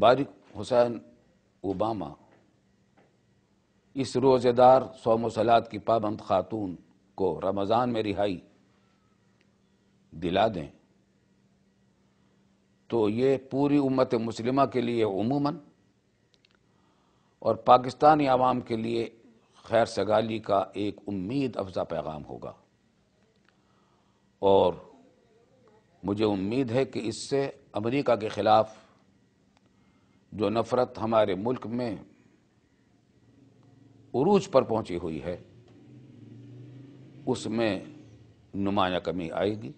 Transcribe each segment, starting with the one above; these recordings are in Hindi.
बारिक हुसैन ओबामा इस रोज़ेदार सोम सलाद की पाबंद खातून को रमज़ान में रिहाई दिला दें तो ये पूरी उम्मत मुस्लिमा के लिए उमूमन और पाकिस्तानी आवाम के लिए खैर सगाली का एक उम्मीद अफजा पैगाम होगा और मुझे उम्मीद है कि इससे अमेरिका के ख़िलाफ़ जो नफरत हमारे मुल्क में उरूज पर पहुंची हुई है उसमें नुमाया कमी आएगी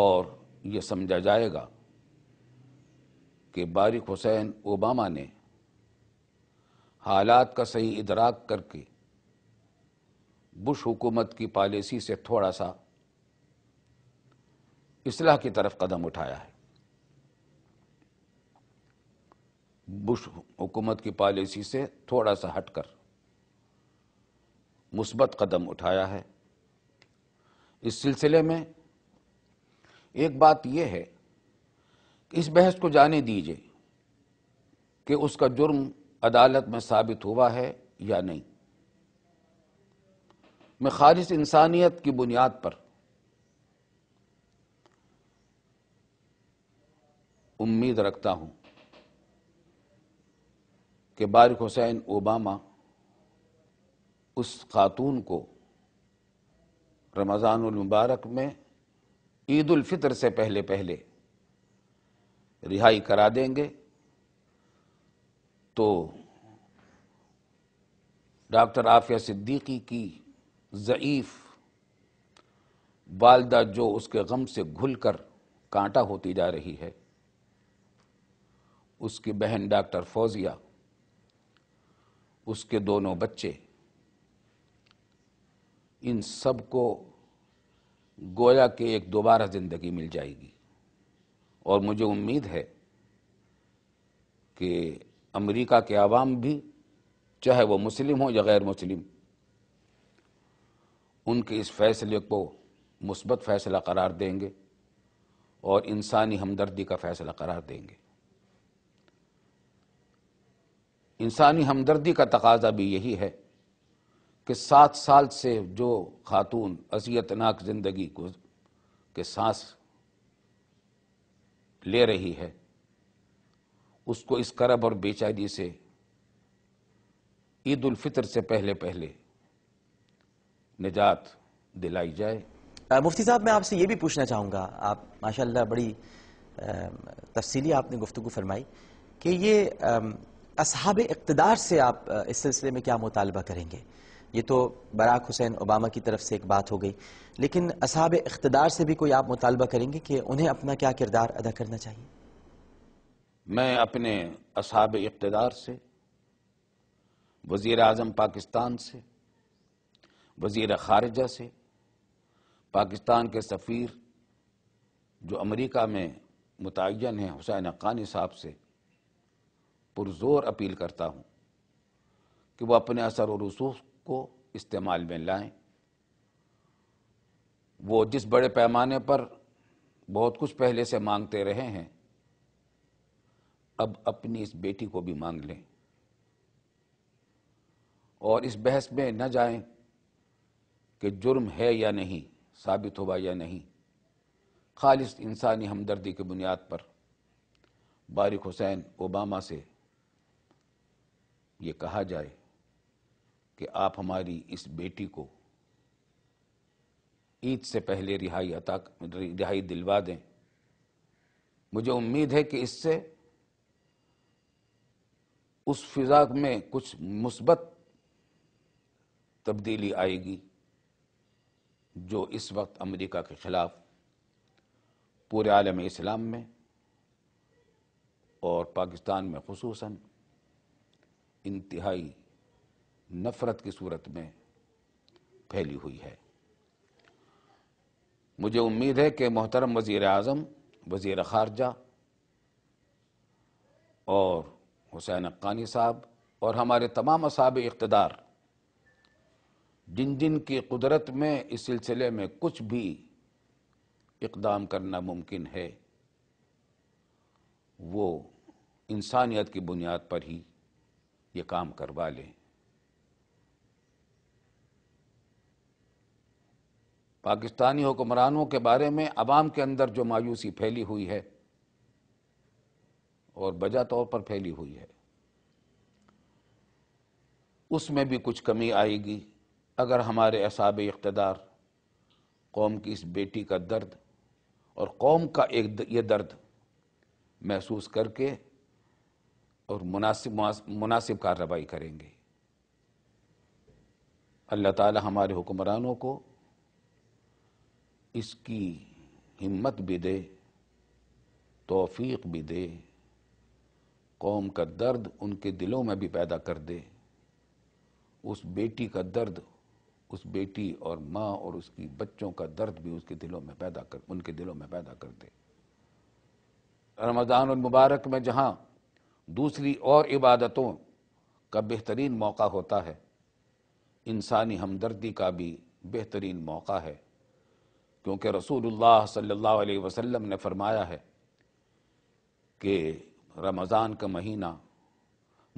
और ये समझा जाएगा कि बारिक हुसैन ओबामा ने हालात का सही इदराक करके बुश हुकूमत की पॉलिसी से थोड़ा सा इसलाह की तरफ कदम उठाया है बुश हुकूमत की पॉलिसी से थोड़ा सा हटकर मुस्बत कदम उठाया है इस सिलसिले में एक बात यह है कि इस बहस को जाने दीजिए कि उसका जुर्म अदालत में साबित हुआ है या नहीं मैं खालिज इंसानियत की बुनियाद पर उम्मीद रखता हूं कि बारिक हुसैन ओबामा उस खातून को रमज़ानमबारक में ईदालफ़ितर से पहले पहले रिहाई करा देंगे तो डॉक्टर आफिया सिद्दीकी की ज़यीफ़ वालदा जो उसके गम से घुल कर कांटा होती जा रही है उसकी बहन डॉक्टर फौजिया उसके दोनों बच्चे इन सबको गोया के एक दोबारा ज़िंदगी मिल जाएगी और मुझे उम्मीद है कि अमेरिका के आवाम भी चाहे वो मुस्लिम हो या गैर मुस्लिम उनके इस फैसले को मुस्बत फैसला करार देंगे और इंसानी हमदर्दी का फैसला करार देंगे इंसानी हमदर्दी का तकाजा भी यही है कि सात साल से जो खातून अजियतनाक ज़िंदगी को के सांस ले रही है उसको इस करब और बेचारी से ईद उल फितर से पहले पहले निजात दिलाई जाए मुफ्ती साहब मैं आपसे ये भी पूछना चाहूँगा आप माशाल्लाह बड़ी तफसीली आपने गुफ्तु फरमाई कि ये आ, असहाब इकतदार से आप इस सिलसिले में क्या मुतालबा करेंगे ये तो बराक हुसैन ओबामा की तरफ से एक बात हो गई लेकिन असहाब इकतदार से भी कोई आप मुतालबा करेंगे कि उन्हें अपना क्या किरदार अदा करना चाहिए मैं अपने असहाब इकतदार से वजीर अजम पाकिस्तान से वजीर ख़ारजा से पाकिस्तान के सफ़ीर जो अमरीका में मुतन हैं हुसैन अकानी साहब से पुरजोर अपील करता हूँ कि वह अपने असर और रसूख को इस्तेमाल में लाएं वो जिस बड़े पैमाने पर बहुत कुछ पहले से मांगते रहे हैं अब अपनी इस बेटी को भी मांग लें और इस बहस में न जाएं कि जुर्म है या नहीं साबित हुआ या नहीं खालिश इंसानी हमदर्दी की बुनियाद पर बारिक हुसैन ओबामा से ये कहा जाए कि आप हमारी इस बेटी को ईद से पहले रिहाई अता रिहाई दिलवा दें मुझे उम्मीद है कि इससे उस फिजा में कुछ मुस्बत तब्दीली आएगी जो इस वक्त अमेरिका के ख़िलाफ़ पूरे आलम इस्लाम में और पाकिस्तान में खसूस इंतहाई नफरत की सूरत में फैली हुई है मुझे उम्मीद है कि मोहतरम वजीर अजम वज़ी ख़ारजा और हुसैन अक्कानी साहब और हमारे तमाम असाब इकतदार जिन जिन की कुदरत में इस सिलसिले में कुछ भी इकदाम करना मुमकिन है वो इंसानियत की बुनियाद पर ही ये काम करवा लें पाकिस्तानी हुक्मरानों के बारे में आवाम के अंदर जो मायूसी फैली हुई है और बजा तौर पर फैली हुई है उसमें भी कुछ कमी आएगी अगर हमारे असाब इकतदार कौम की इस बेटी का दर्द और कौम का एक ये दर्द महसूस करके और मुनासिब मुनासिब कार्रवाई करेंगे अल्लाह ताला हमारे हुक्मरानों को इसकी हिम्मत भी दे तोफ़ी भी दे कौम का दर्द उनके दिलों में भी पैदा कर दे उस बेटी का दर्द उस बेटी और माँ और उसकी बच्चों का दर्द भी उसके दिलों में पैदा कर उनके दिलों में पैदा कर दे रमज़ान मुबारक में जहाँ दूसरी और इबादतों का बेहतरीन मौका होता है इंसानी हमदर्दी का भी बेहतरीन मौका है क्योंकि रसूलुल्लाह सल्लल्लाहु अलैहि वसल्लम ने फरमाया है कि रमज़ान का महीना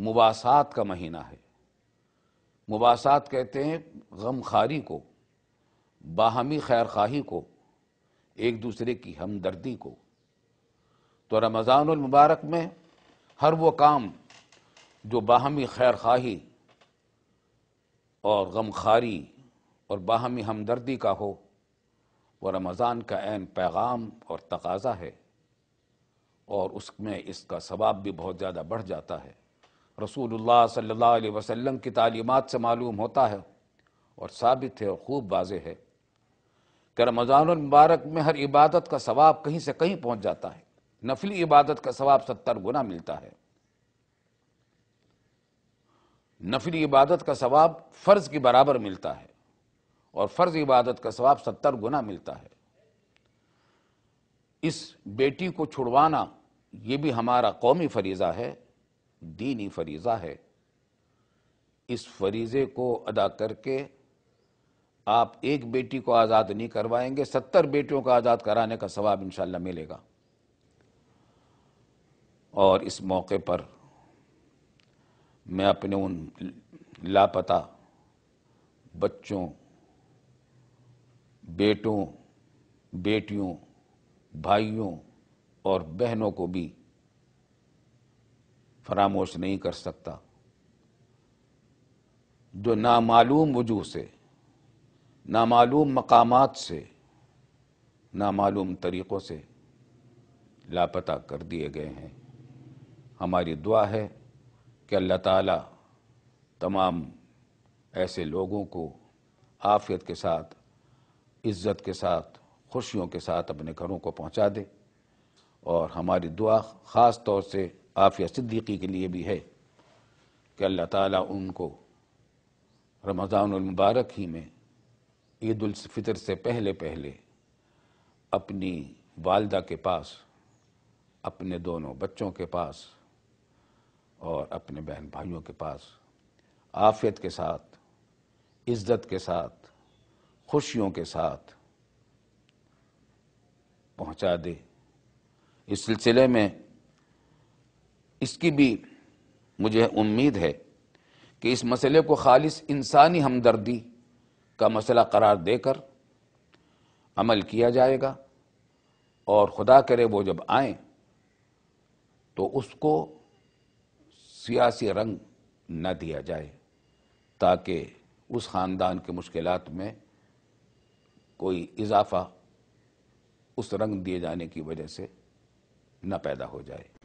मुबासात का महीना है मुबासात कहते हैं गम खारी को बाहमी खैर खाही को एक दूसरे की हमदर्दी को तो रमज़ानमबारक मुबारक में हर वो काम जो बाहमी खैर खाही और गम खारी और बाहमी हमदर्दी का हो वह रमज़ान का एन पैगाम और तकाजा है और उसमें इसका सवाब भी बहुत ज़्यादा बढ़ जाता है रसूलुल्लाह सल्लल्लाहु अलैहि वसल्लम की तालीमात से मालूम होता है और साबित है और खूब वाज है कि रमज़ान मुबारक में हर इबादत का सवाब कहीं से कहीं पहुँच जाता है नफली इबादत का सवाब सत्तर गुना मिलता है नफली इबादत का सवाब फ़र्ज़ के बराबर मिलता है और फ़र्ज़ इबादत का सवाब सत्तर गुना मिलता है इस बेटी को छुड़वाना ये भी हमारा कौमी फरीज़ा है दीनी फरीज़ा है इस फरीज़े को अदा करके आप एक बेटी को आज़ाद नहीं करवाएंगे सत्तर बेटियों को आज़ाद कराने का सवाब इन मिलेगा और इस मौके पर मैं अपने उन लापता बच्चों बेटों बेटियों भाइयों और बहनों को भी फरामोश नहीं कर सकता जो नामालूम वजू से नामालूम मकामात से नामालूम तरीक़ों से लापता कर दिए गए हैं हमारी दुआ है कि अल्लाह ताला तमाम ऐसे लोगों को आफियत के साथ इज़्ज़त के साथ खुशियों के साथ अपने घरों को पहुंचा दे और हमारी दुआ ख़ास तौर से आफिया सिद्दीकी के लिए भी है कि अल्लाह ताला उनको रमज़ानमबारक ही में ईदालफ़ितर से पहले पहले अपनी वालदा के पास अपने दोनों बच्चों के पास और अपने बहन भाइयों के पास आफियत के साथ इज्जत के साथ खुशियों के साथ पहुंचा दे इस सिलसिले में इसकी भी मुझे उम्मीद है कि इस मसले को खालिस इंसानी हमदर्दी का मसला करार देकर अमल किया जाएगा और खुदा करे वो जब आए तो उसको सियासी रंग न दिया जाए ताकि उस ख़ानदान के मुश्किल में कोई इजाफा उस रंग दिए जाने की वजह से न पैदा हो जाए